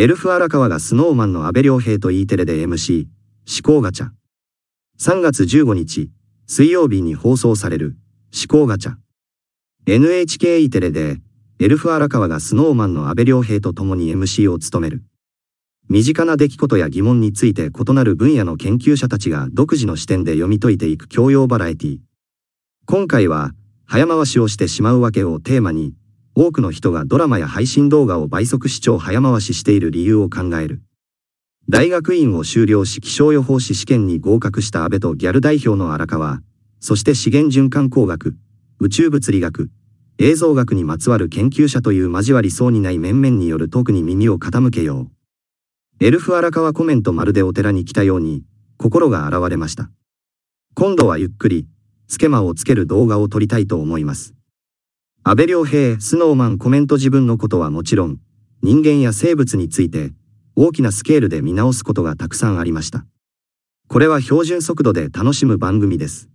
エルフ荒川がスノーマンの安倍良平と E テレで MC、思考ガチャ。3月15日、水曜日に放送される、思考ガチャ。NHK E テレで、エルフ荒川がスノーマンの安倍良平と共に MC を務める。身近な出来事や疑問について異なる分野の研究者たちが独自の視点で読み解いていく教養バラエティ。今回は、早回しをしてしまうわけをテーマに、多くの人がドラマや配信動画を倍速視聴早回ししている理由を考える。大学院を修了し気象予報士試験に合格した安倍とギャル代表の荒川、そして資源循環工学、宇宙物理学、映像学にまつわる研究者という交わりそうにない面々によるトークに耳を傾けよう。エルフ荒川コメントまるでお寺に来たように、心が現れました。今度はゆっくり、つけまをつける動画を撮りたいと思います。安倍良平、スノーマンコメント自分のことはもちろん、人間や生物について、大きなスケールで見直すことがたくさんありました。これは標準速度で楽しむ番組です。